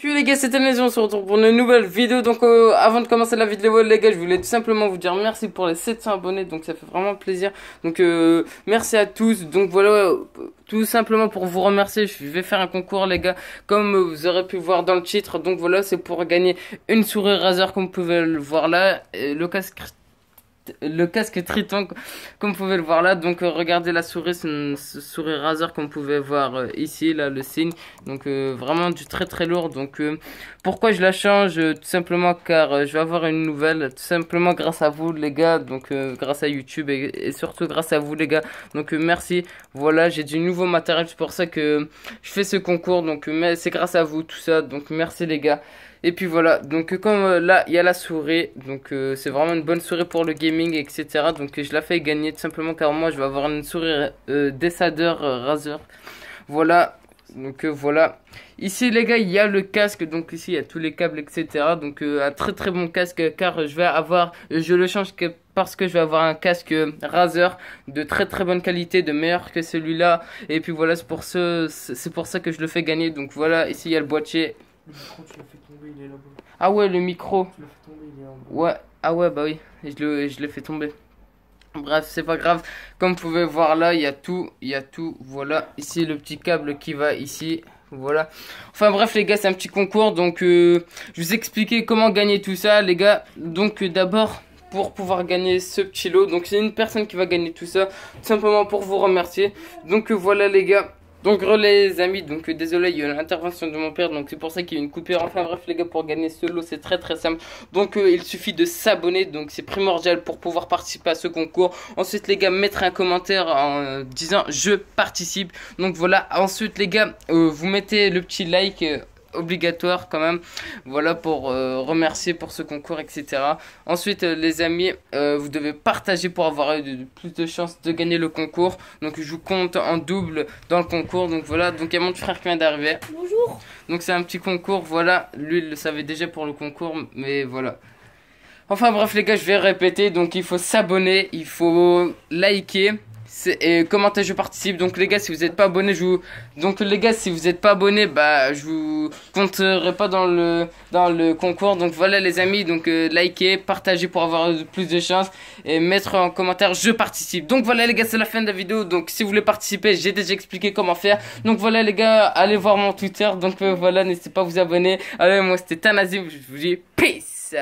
Puis les gars c'était Maison, on se retrouve pour une nouvelle vidéo donc euh, avant de commencer la vidéo les gars je voulais tout simplement vous dire merci pour les 700 abonnés donc ça fait vraiment plaisir donc euh, merci à tous donc voilà euh, tout simplement pour vous remercier je vais faire un concours les gars comme vous aurez pu voir dans le titre donc voilà c'est pour gagner une souris Razer comme vous pouvez le voir là et le casque le casque Triton comme vous pouvez le voir là. Donc euh, regardez la souris, c'est une souris Razer comme vous pouvez voir euh, ici, là le signe. Donc euh, vraiment du très très lourd. Donc pourquoi je la change Tout simplement car je vais avoir une nouvelle, tout simplement grâce à vous les gars, donc grâce à YouTube et, et, surtout grâce à vous les gars. Donc merci, voilà j'ai du nouveau matériel, c'est pour ça que je fais ce concours. Donc mais c'est grâce à vous tout ça, donc merci les gars. Et puis voilà, donc euh, comme euh, là, il y a la souris, donc euh, c'est vraiment une bonne souris pour le gaming, etc. Donc je la fais gagner tout simplement car moi je vais avoir une souris Dessader Razer. Voilà, donc voilà. Ici les gars, il y a le casque, donc ici il y a tous les câbles, etc. Donc un très très bon casque car je vais avoir, je le change parce que je vais avoir un casque Razer de très très bonne qualité, de meilleur que celui-là. Et puis voilà, c'est pour ça que je le fais gagner. Donc voilà, ici il y a le boîtier ah ouais, le micro. Ouais, ah ouais, bah oui, je le, je l'ai fait tomber. Bref, c'est pas grave. Comme vous pouvez voir là, il y a tout, il y a tout. Voilà, ici le petit câble qui va ici. Voilà. Enfin bref les gars, c'est un petit concours. Donc euh, je vous expliquer comment gagner tout ça les gars. Donc euh, d'abord pour pouvoir gagner ce petit lot. Donc c'est une personne qui va gagner tout ça. Tout simplement pour vous remercier. Donc euh, voilà les gars. Donc les amis, donc euh, désolé, il y a l'intervention de mon père, donc c'est pour ça qu'il y a une coupure. Enfin bref les gars, pour gagner ce lot, c'est très très simple. Donc euh, il suffit de s'abonner, donc c'est primordial pour pouvoir participer à ce concours. Ensuite les gars, mettre un commentaire en euh, disant je participe. Donc voilà, ensuite les gars, vous mettez le petit like obligatoire quand même. Voilà pour euh, remercier pour ce concours, etc. Ensuite, euh, les amis, euh, vous devez partager pour avoir eu plus de chances de gagner le concours. Donc, je vous compte en double dans le concours. Donc, voilà. Donc, il y a mon frère qui vient d'arriver. Bonjour. Donc, c'est un petit concours. Voilà. Lui, il le savait déjà pour le concours, mais voilà. Enfin, bref, les gars, je vais répéter. Donc, il faut s'abonner, il faut liker et commentez je participe donc les gars si vous n'êtes pas abonné je vous donc les gars si vous n'êtes pas abonné bah je vous compterai pas dans le dans le concours donc voilà les amis donc euh, likez partagez pour avoir plus de chance et mettre en commentaire je participe donc voilà les gars c'est la fin de la vidéo donc si vous voulez participer j'ai déjà expliqué comment faire donc voilà les gars allez voir mon Twitter donc euh, voilà n'hésitez pas à vous abonner allez moi c'était Tanazim je vous dis peace